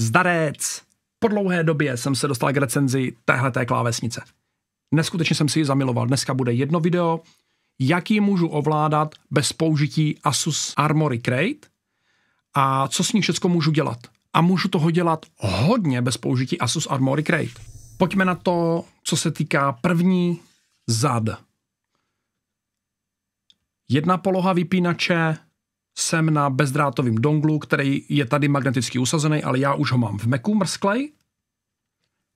Zdarec! Po dlouhé době jsem se dostal k recenzi téhleté klávesnice. Neskutečně jsem si ji zamiloval. Dneska bude jedno video, jak ji můžu ovládat bez použití Asus Armory Crate a co s ní všechno můžu dělat. A můžu toho dělat hodně bez použití Asus Armory Crate. Pojďme na to, co se týká první zad. Jedna poloha vypínače, jsem na bezdrátovém donglu, který je tady magneticky usazený, ale já už ho mám v Macu mrsklej.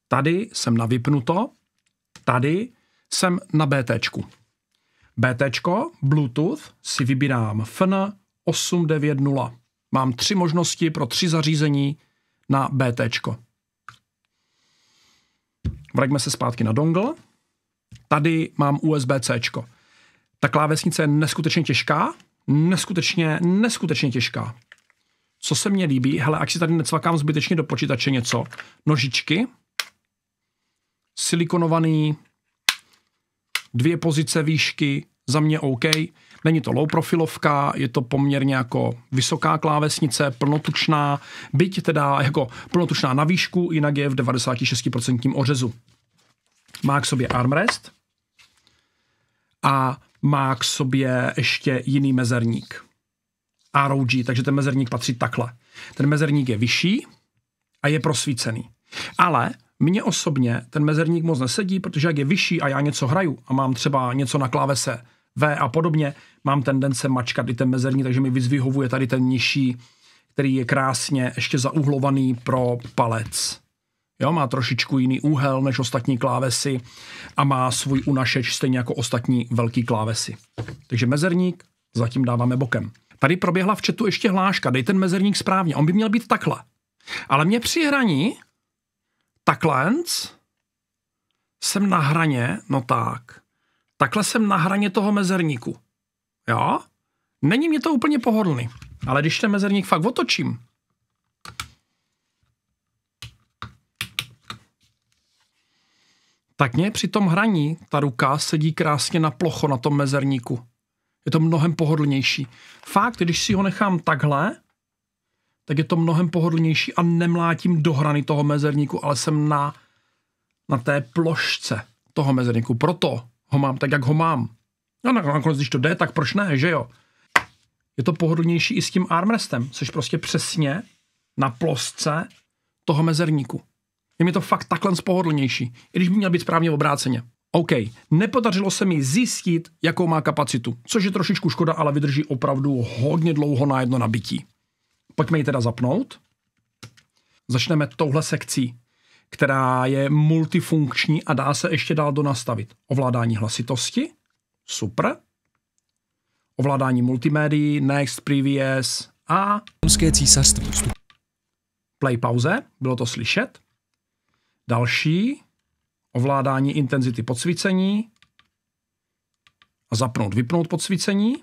Tady jsem na vypnuto, tady jsem na BT BT, Bluetooth, si vybírám FN 890. Mám tři možnosti pro tři zařízení na BT. Vraťme se zpátky na dongle. Tady mám USB-C. Ta klávesnice je neskutečně těžká, neskutečně, neskutečně těžká. Co se mně líbí, hele, ať si tady necvakám zbytečně do počítače něco. Nožičky, silikonovaný, dvě pozice výšky, za mě OK. Není to low profilovka, je to poměrně jako vysoká klávesnice, plnotučná, byť teda jako plnotučná na výšku, jinak je v 96% ořezu. Má k sobě armrest a má k sobě ještě jiný mezerník. ROG, takže ten mezerník patří takhle. Ten mezerník je vyšší a je prosvícený. Ale mně osobně ten mezerník moc nesedí, protože jak je vyšší a já něco hraju a mám třeba něco na klávese V a podobně, mám tendence mačkat i ten mezerník, takže mi vyhovuje tady ten nižší, který je krásně ještě zauhlovaný pro palec. Jo, má trošičku jiný úhel než ostatní klávesy a má svůj unašeč stejně jako ostatní velký klávesy. Takže mezerník zatím dáváme bokem. Tady proběhla v chatu ještě hláška, dej ten mezerník správně, on by měl být takhle. Ale mě při hraní takhle jsem na hraně, no tak, takhle jsem na hraně toho mezerníku. Jo? Není mě to úplně pohodlný, ale když ten mezerník fakt otočím, tak mě při tom hraní ta ruka sedí krásně na plocho na tom mezerníku. Je to mnohem pohodlnější. Fakt, když si ho nechám takhle, tak je to mnohem pohodlnější a nemlátím do hrany toho mezerníku, ale jsem na, na té plošce toho mezerníku. Proto ho mám tak, jak ho mám. No, a nakonec, když to jde, tak proč ne, že jo? Je to pohodlnější i s tím armrestem. Jsi prostě přesně na plošce toho mezerníku. Je mi to fakt takhle spohodlnější, i když by měl být správně obráceně. OK, nepodařilo se mi zjistit, jakou má kapacitu, což je trošičku škoda, ale vydrží opravdu hodně dlouho na jedno nabití. Pojďme ji teda zapnout. Začneme touhle sekcí, která je multifunkční a dá se ještě dál donastavit. Ovládání hlasitosti, super. Ovládání multimédií, next, previous a... Císařství. Play pauze, bylo to slyšet. Další, ovládání intenzity podsvícení a zapnout, vypnout podsvícení.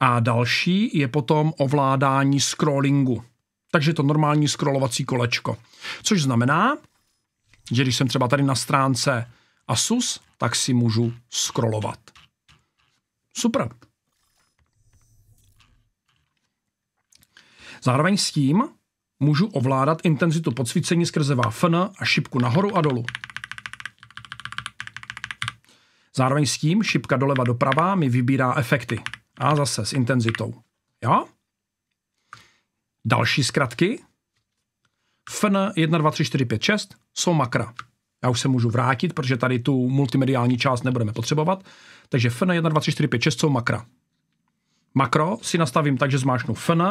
A další je potom ovládání scrollingu. Takže to normální scrollovací kolečko. Což znamená, že když jsem třeba tady na stránce Asus, tak si můžu scrollovat. Super. Zároveň s tím můžu ovládat intenzitu podsvícení skrze VFN a šipku nahoru a dolů. Zároveň s tím šipka doleva doprava mi vybírá efekty. A zase s intenzitou. Jo? Další zkratky. FN 1, 2, 3, 4, 5, 6 jsou makra. Já už se můžu vrátit, protože tady tu multimediální část nebudeme potřebovat. Takže FN 1, 2, 3, 4, 5, 6 jsou makra. Makro si nastavím tak, že zmášnu FN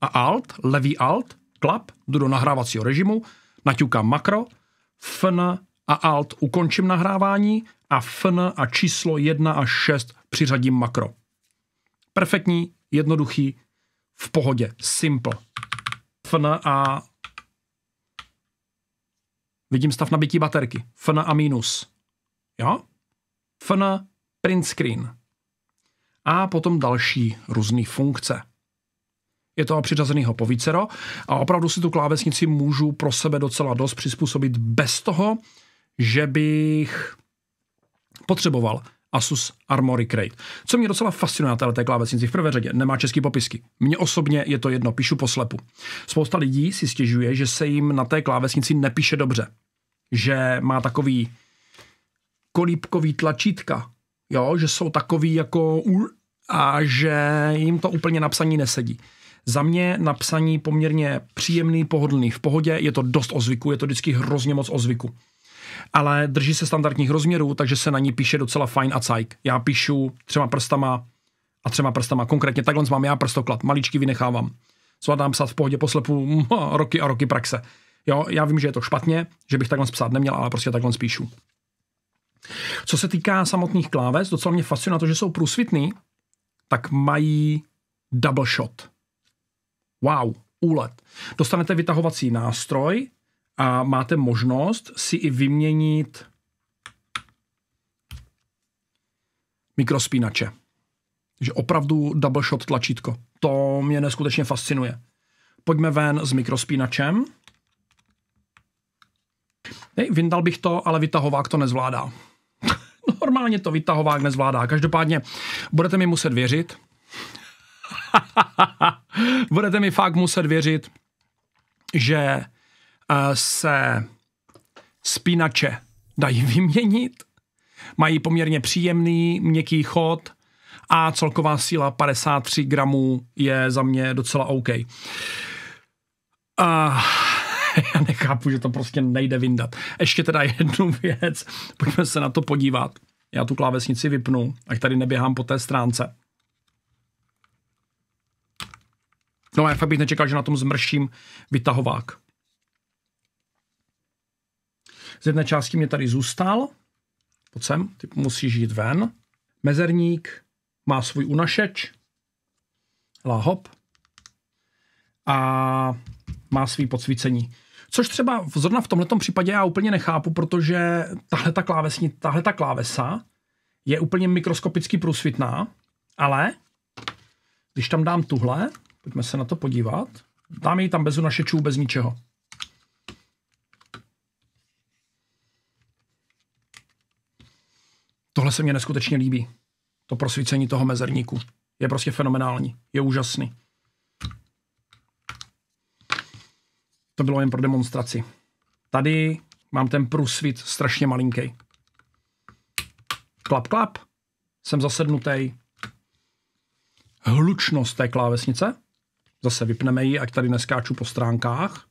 a Alt, levý Alt plap, jdu do nahrávacího režimu, naťukám makro, FN a Alt ukončím nahrávání a FN a číslo 1 až 6 přiřadím makro. Perfektní, jednoduchý, v pohodě, simple. FN a vidím stav nabití baterky. FN a minus. Jo? FN print screen. A potom další různé funkce je toho přiřazenýho po vícero a opravdu si tu klávesnici můžu pro sebe docela dost přizpůsobit bez toho, že bych potřeboval Asus Armory Crate. Co mě docela fascinuje na této klávesnici v prvé řadě, nemá český popisky. Mně osobně je to jedno, píšu po slepu. Spousta lidí si stěžuje, že se jim na té klávesnici nepíše dobře. Že má takový kolípkový tlačítka, jo, že jsou takový jako a že jim to úplně napsaní nesedí. Za mě napsaní poměrně příjemný, pohodlný, v pohodě, je to dost o zvyku, je to vždycky hrozně moc o zvyku. Ale drží se standardních rozměrů, takže se na ní píše docela fajn a cajk. Já píšu třema prstama a třema prstama. Konkrétně takhle mám já prstoklad, maličky vynechávám. Zvládám psát v pohodě poslepu hm, roky a roky praxe. Jo, já vím, že je to špatně, že bych takhle psát neměl, ale prostě takhle píšu. Co se týká samotných kláves, docela mě fascinuje to, že jsou průsvitný, tak mají double shot wow, úlet. Dostanete vytahovací nástroj a máte možnost si i vyměnit mikrospínače. Takže opravdu double shot tlačítko. To mě neskutečně fascinuje. Pojďme ven s mikrospínačem. Hej, vyndal bych to, ale vytahovák to nezvládá. Normálně to vytahovák nezvládá. Každopádně budete mi muset věřit. budete mi fakt muset věřit, že eh, se spínače dají vyměnit, mají poměrně příjemný, měkký chod a celková síla 53 gramů je za mě docela OK. A ah, já nechápu, že to prostě nejde vyndat. Ještě teda jednu věc, pojďme se na to podívat. Já tu klávesnici vypnu, ať tady neběhám po té stránce. No já fakt bych nečekal, že na tom zmrším vytahovák. Z jedné části mě tady zůstal. Pojď sem, ty musíš jít ven. Mezerník má svůj unašeč. láhop A má svý podsvícení. Což třeba zrovna v tomto případě já úplně nechápu, protože tahle ta klávesní, tahle ta klávesa je úplně mikroskopicky průsvitná, ale když tam dám tuhle, Pojďme se na to podívat. Dáme ji tam bez unašečů, bez ničeho. Tohle se mně neskutečně líbí. To prosvícení toho mezerníku. Je prostě fenomenální. Je úžasný. To bylo jen pro demonstraci. Tady mám ten průsvit strašně malinký. Klap, klap. Jsem zasednutý. Hlučnost té klávesnice. Zase vypneme ji, ať tady neskáču po stránkách.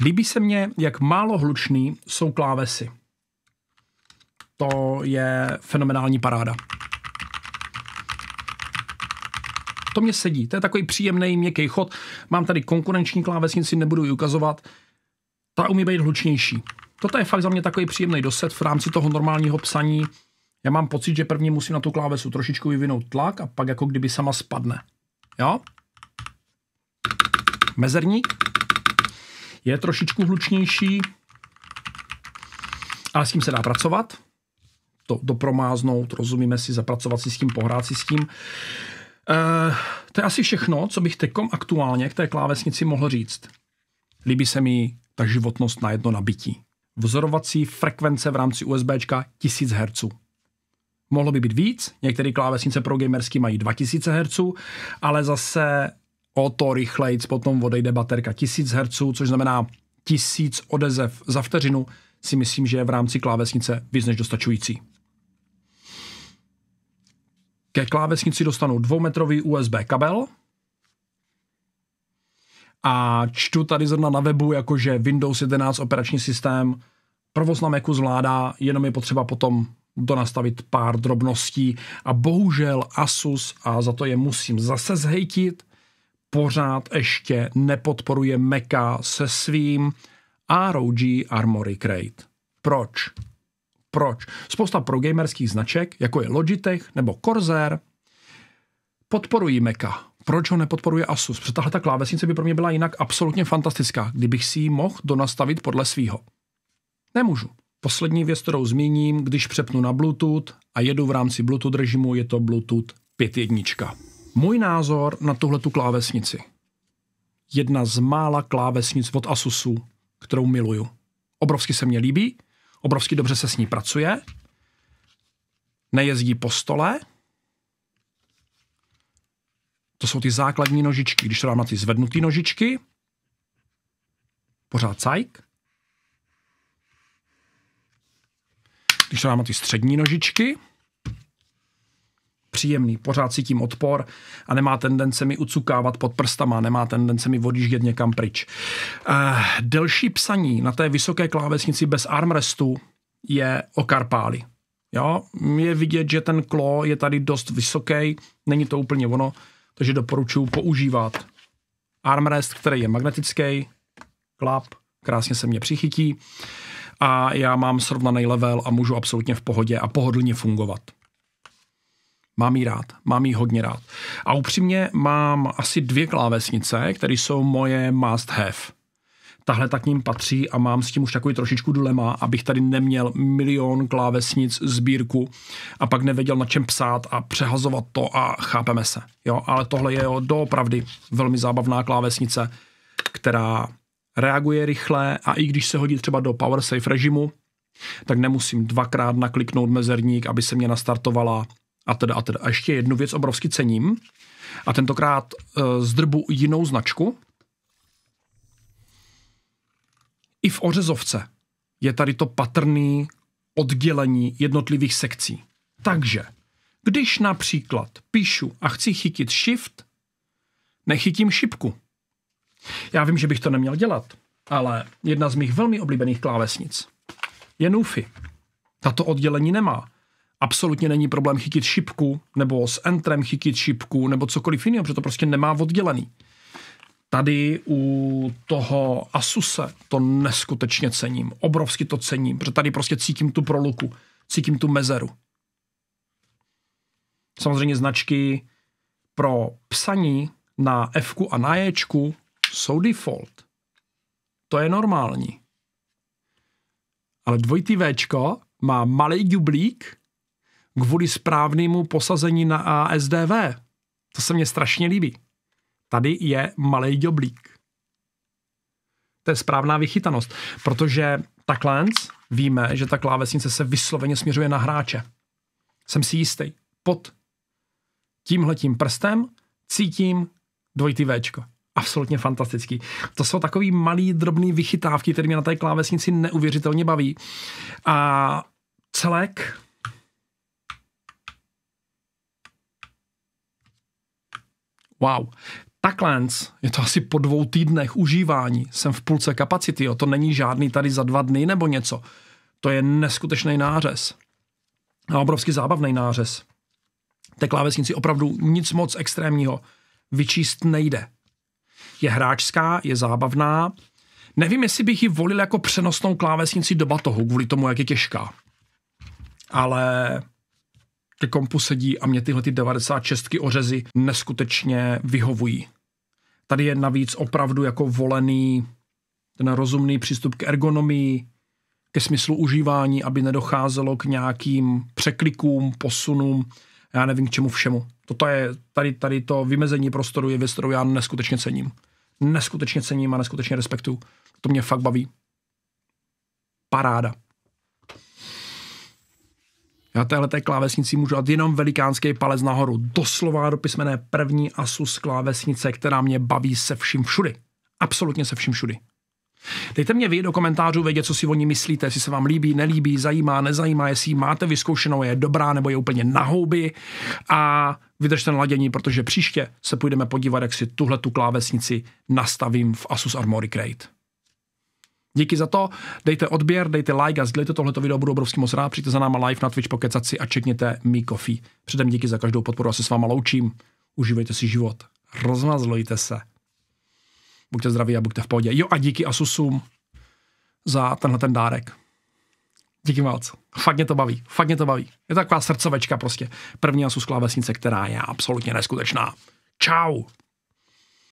Líbí se mně, jak málo hlučný jsou klávesy. To je fenomenální paráda. To mě sedí. To je takový příjemný měkký chod. Mám tady konkurenční klávesnici, nebudu ji ukazovat. Ta umí být hlučnější. Toto je fakt za mě takový příjemný doset v rámci toho normálního psaní já mám pocit, že první musím na tu klávesu trošičku vyvinout tlak a pak jako kdyby sama spadne. Jo? Mezerník je trošičku hlučnější, ale s tím se dá pracovat. To dopromáznout, rozumíme si, zapracovat si s tím, pohrát si s tím. E, to je asi všechno, co bych teďkom aktuálně k té klávesnici mohl říct. Líbí se mi ta životnost na jedno nabití. Vzorovací frekvence v rámci USB 1000 Hz. Mohlo by být víc, některé klávesnice pro gamersky mají 2000 Hz, ale zase o to rychlejc potom odejde baterka 1000 Hz, což znamená 1000 odezev za vteřinu, si myslím, že je v rámci klávesnice víc než dostačující. Ke klávesnici dostanu dvoumetrový USB kabel, a čtu tady zrovna na webu, jakože Windows 11 operační systém provoz na Macu zvládá, jenom je potřeba potom nastavit pár drobností a bohužel Asus, a za to je musím zase zhejtit, pořád ještě nepodporuje Meka se svým ROG Armory Crate. Proč? Proč? Spousta gamerských značek, jako je Logitech nebo Corsair, podporují Meka. Proč ho nepodporuje Asus? Protože tahle ta klávesnice by pro mě byla jinak absolutně fantastická, kdybych si ji mohl donastavit podle svýho. Nemůžu. Poslední věc, kterou zmíním, když přepnu na Bluetooth a jedu v rámci Bluetooth režimu, je to Bluetooth 5.1. Můj názor na tuhle tu klávesnici. Jedna z mála klávesnic od Asusu, kterou miluju. Obrovsky se mně líbí, obrovsky dobře se s ní pracuje, nejezdí po stole, to jsou ty základní nožičky. Když to dám na ty zvednuté nožičky, pořád cajk, když to dám ty střední nožičky, příjemný, pořád cítím odpor a nemá tendence mi ucukávat pod prstama, nemá tendence mi odjíždět někam pryč. Uh, delší psaní na té vysoké klávesnici bez armrestu je o Karpáli. Jo, je vidět, že ten klo je tady dost vysoký, není to úplně ono, takže doporučuji používat armrest, který je magnetický, klap, krásně se mě přichytí a já mám srovnaný level a můžu absolutně v pohodě a pohodlně fungovat. Mám ji rád, mám ji hodně rád. A upřímně mám asi dvě klávesnice, které jsou moje must have. Tahle tak ním patří a mám s tím už takový trošičku dilema, abych tady neměl milion klávesnic sbírku a pak nevěděl na čem psát a přehazovat to a chápeme se. Jo, ale tohle je jo, doopravdy velmi zábavná klávesnice, která reaguje rychle a i když se hodí třeba do power safe režimu, tak nemusím dvakrát nakliknout mezerník, aby se mě nastartovala a teda a teda. A ještě jednu věc obrovsky cením a tentokrát e, zdrbu jinou značku. I v ořezovce je tady to patrný oddělení jednotlivých sekcí. Takže, když například píšu a chci chytit shift, nechytím šipku já vím, že bych to neměl dělat, ale jedna z mých velmi oblíbených klávesnic je Nufi. Tato oddělení nemá. Absolutně není problém chytit šipku, nebo s entrem chytit šipku, nebo cokoliv jiného, protože to prostě nemá oddělený. Tady u toho Asuse to neskutečně cením. Obrovsky to cením, protože tady prostě cítím tu proluku, cítím tu mezeru. Samozřejmě značky pro psaní na F a na E jsou default. To je normální. Ale dvojitý Včko má malý dublík kvůli správnému posazení na ASDV. To se mně strašně líbí. Tady je malý dublík. To je správná vychytanost, protože takhle víme, že ta klávesnice se vysloveně směřuje na hráče. Jsem si jistý. Pod tímhletím prstem cítím dvojitý Včko absolutně fantastický. To jsou takový malý, drobný vychytávky, které mě na té klávesnici neuvěřitelně baví. A celek Wow. Takhle je to asi po dvou týdnech užívání. Jsem v půlce kapacity, jo. to není žádný tady za dva dny nebo něco. To je neskutečný nářez. A obrovsky zábavný nářez. Té klávesnici opravdu nic moc extrémního vyčíst nejde. Je hráčská, je zábavná. Nevím, jestli bych ji volil jako přenosnou klávesnici do batohu, kvůli tomu, jak je těžká. Ale ke kompu sedí a mě tyhle ty 96 ořezy neskutečně vyhovují. Tady je navíc opravdu jako volený ten rozumný přístup k ergonomii, ke smyslu užívání, aby nedocházelo k nějakým překlikům, posunům já nevím k čemu všemu. Toto je, tady, tady to vymezení prostoru je věc, kterou já neskutečně cením. Neskutečně cením a neskutečně respektu. To mě fakt baví. Paráda. Já téhle té klávesnici můžu dát jenom velikánský palec nahoru. Doslova do písmené první asus klávesnice, která mě baví se vším všudy. Absolutně se vším všudy. Dejte mě vy do komentářů vědět, co si o ní myslíte, jestli se vám líbí, nelíbí, zajímá, nezajímá, jestli ji máte vyzkoušenou, je dobrá nebo je úplně na houby. A vydržte na ladění, protože příště se půjdeme podívat, jak si tuhle tu klávesnici nastavím v Asus Armory Crate. Díky za to, dejte odběr, dejte like a sdílejte tohleto video, budu obrovský moc rád, přijďte za náma live na Twitch pokecat si a čekněte mi kofí. Předem díky za každou podporu a se s váma loučím. Užívejte si život, rozmazlujte se buďte zdraví a buďte v pohodě. Jo a díky Asusům za tenhle ten dárek. Díky moc. Fakt mě to baví. Fakt mě to baví. Je to taková srdcovečka prostě. První Asus klávesnice, která je absolutně neskutečná. Ciao.